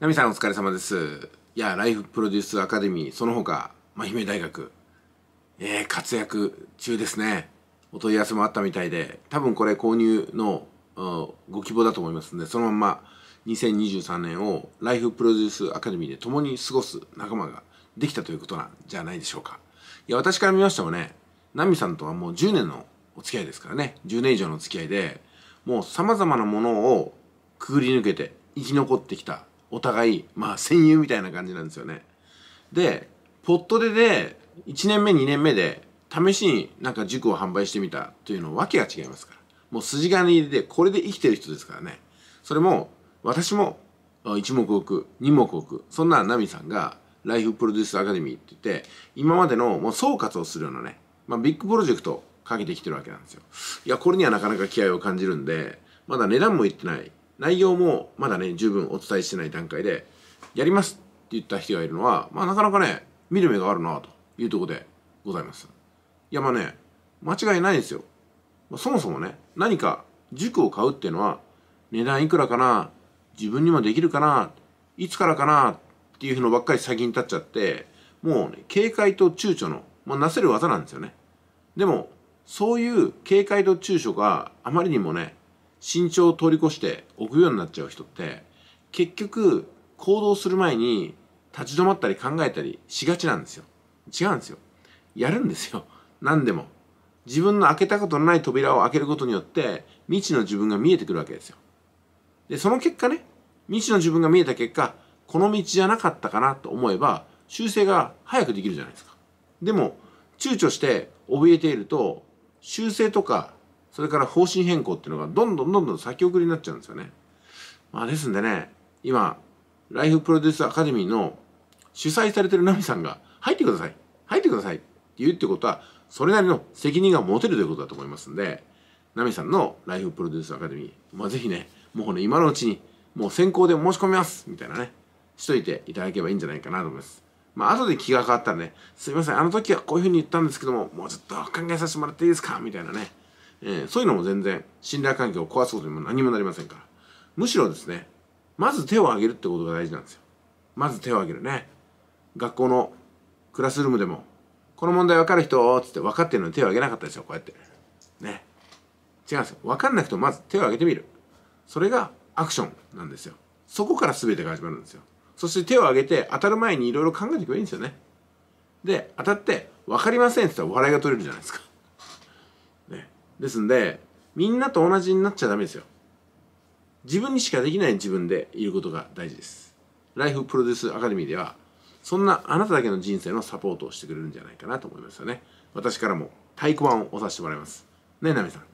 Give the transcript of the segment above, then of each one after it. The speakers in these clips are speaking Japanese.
ナミさんお疲れ様です。いや、ライフプロデュースアカデミー、その他、真姫大学、えー、活躍中ですね。お問い合わせもあったみたいで、多分これ購入のご希望だと思いますんで、そのまま2023年をライフプロデュースアカデミーで共に過ごす仲間ができたということなんじゃないでしょうか。いや、私から見ましてもね、ナミさんとはもう10年のお付き合いですからね、10年以上のお付き合いで、もう様々なものをくぐり抜けて生き残ってきたお互い、まあ、戦友みたいな感じなんですよね。で、ポットでで、1年目、2年目で、試しになんか塾を販売してみたというのわけが違いますから。もう筋金入で、これで生きてる人ですからね。それも、私も、一目置く、二目置く。そんなナミさんが、ライフプロデュースアカデミーって言って、今までのもう総括をするようなね、まあ、ビッグプロジェクトかけてきてるわけなんですよ。いや、これにはなかなか気合を感じるんで、まだ値段も言ってない。内容もまだね、十分お伝えしてない段階で、やりますって言った人がいるのは、まあなかなかね、見る目があるなというとこでございます。いやまあね、間違いないですよ。そもそもね、何か塾を買うっていうのは、値段いくらかな、自分にもできるかな、いつからかなっていうのばっかり先に立っちゃって、もうね、警戒と躊躇の、まあ、なせる技なんですよね。でも、そういう警戒と躊躇があまりにもね、身長を通り越して臆病になっちゃう人って結局行動する前に立ち止まったり考えたりしがちなんですよ違うんですよやるんですよ何でも自分の開けたことのない扉を開けることによって未知の自分が見えてくるわけですよでその結果ね未知の自分が見えた結果この道じゃなかったかなと思えば修正が早くできるじゃないですかでも躊躇して怯えていると修正とかそれから方針変更っていうのがどんどんどんどん先送りになっちゃうんですよね。まあ、ですんでね、今、ライフプロデュースアカデミーの主催されてるナミさんが、入ってください入ってくださいって言うってことは、それなりの責任が持てるということだと思いますんで、ナミさんのライフプロデュースアカデミー、まあ、ぜひね、もうね、今のうちに、もう先行で申し込みますみたいなね、しといていただければいいんじゃないかなと思います。まあ、後で気が変わったらね、すいません、あの時はこういうふうに言ったんですけども、もうちょっと考えさせてもらっていいですかみたいなね。えー、そういうのも全然信頼関係を壊すことにも何もなりませんから。むしろですね、まず手を挙げるってことが大事なんですよ。まず手を挙げるね。学校のクラスルームでも、この問題分かる人つって分かってるのに手を挙げなかったですよ、こうやって。ね。違うんですよ。分かんなくてもまず手を挙げてみる。それがアクションなんですよ。そこから全てが始まるんですよ。そして手を挙げて当たる前にいろいろ考えていけばいいんですよね。で、当たって分かりませんって言ったら笑いが取れるじゃないですか。ですんで、みんなと同じになっちゃダメですよ。自分にしかできない自分でいることが大事です。ライフプロデュースアカデミーでは、そんなあなただけの人生のサポートをしてくれるんじゃないかなと思いますよね。私からも太鼓判を押させてもらいます。ねナミさん。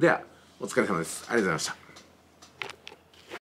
では、お疲れ様です。ありがとうございました。